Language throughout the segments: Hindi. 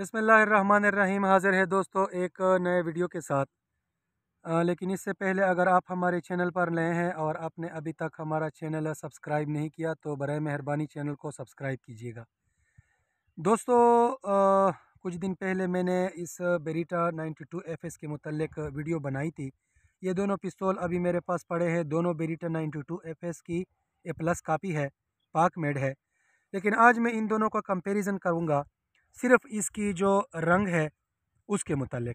बसमीम हाज़िर है दोस्तों एक नए वीडियो के साथ आ, लेकिन इससे पहले अगर आप हमारे चैनल पर नए हैं और आपने अभी तक हमारा चैनल सब्सक्राइब नहीं किया तो बर मेहरबानी चैनल को सब्सक्राइब कीजिएगा दोस्तों आ, कुछ दिन पहले मैंने इस बेरीटा 92 एफएस के मतलब वीडियो बनाई थी ये दोनों पिस्तौल अभी मेरे पास पड़े हैं दोनों बेरीटा 92 एफएस की ए प्लस कापी है पाक मेड है लेकिन आज मैं इन दोनों का कंपेरिज़न करूँगा सिर्फ़ इसकी जो रंग है उसके मतलब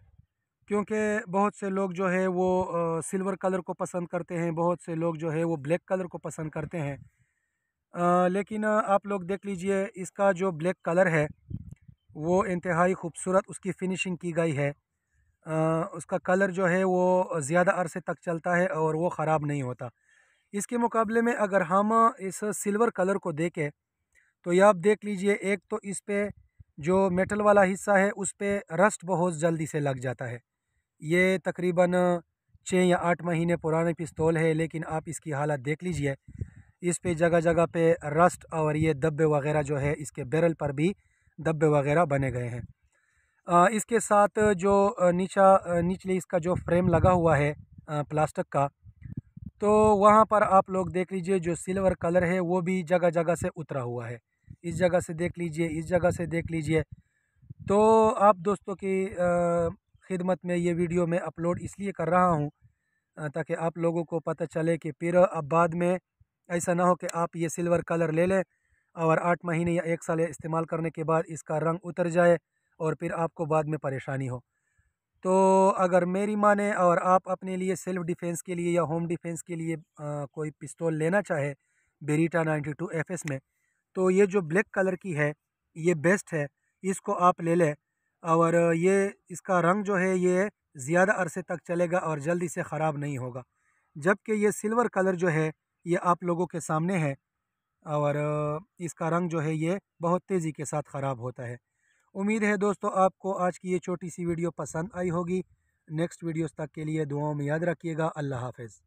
क्योंकि बहुत से लोग जो है वो सिल्वर कलर को पसंद करते हैं बहुत से लोग जो है वो ब्लैक कलर को पसंद करते हैं आ, लेकिन आप लोग देख लीजिए इसका जो ब्लैक कलर है वो इंतहाई खूबसूरत उसकी फिनिशिंग की गई है आ, उसका कलर जो है वो ज़्यादा अरसे तक चलता है और वो ख़राब नहीं होता इसके मुकाबले में अगर हम इस सिल्वर कलर को देखें तो ये आप देख लीजिए एक तो इस पर जो मेटल वाला हिस्सा है उस पर रस्ट बहुत जल्दी से लग जाता है ये तकरीबन छः या आठ महीने पुराने पिस्तौल है लेकिन आप इसकी हालत देख लीजिए इस पे जगह जगह पे रस्ट और ये धब्बे वगैरह जो है इसके बैरल पर भी धब्बे वगैरह बने गए हैं इसके साथ जो नीचा निचले इसका जो फ्रेम लगा हुआ है प्लास्टिक का तो वहाँ पर आप लोग देख लीजिए जो सिल्वर कलर है वो भी जगह जगह से उतरा हुआ है इस जगह से देख लीजिए इस जगह से देख लीजिए तो आप दोस्तों की खिदमत में ये वीडियो मैं अपलोड इसलिए कर रहा हूँ ताकि आप लोगों को पता चले कि फिर अब बाद में ऐसा ना हो कि आप ये सिल्वर कलर ले लें और आठ महीने या एक साल इस्तेमाल करने के बाद इसका रंग उतर जाए और फिर आपको बाद में परेशानी हो तो अगर मेरी माने और आप अपने लिए सेल्फ डिफेंस के लिए या होम डिफेंस के लिए आ, कोई पिस्तौल लेना चाहे बेरीटा 92 एफएस में तो ये जो ब्लैक कलर की है ये बेस्ट है इसको आप ले लें और ये इसका रंग जो है ये ज़्यादा अरसे तक चलेगा और जल्दी से ख़राब नहीं होगा जबकि ये सिल्वर कलर जो है ये आप लोगों के सामने है और इसका रंग जो है ये बहुत तेज़ी के साथ ख़राब होता है उम्मीद है दोस्तों आपको आज की ये छोटी सी वीडियो पसंद आई होगी नेक्स्ट वीडियोस तक के लिए दुआओं में याद रखिएगा अल्लाह हाफिज़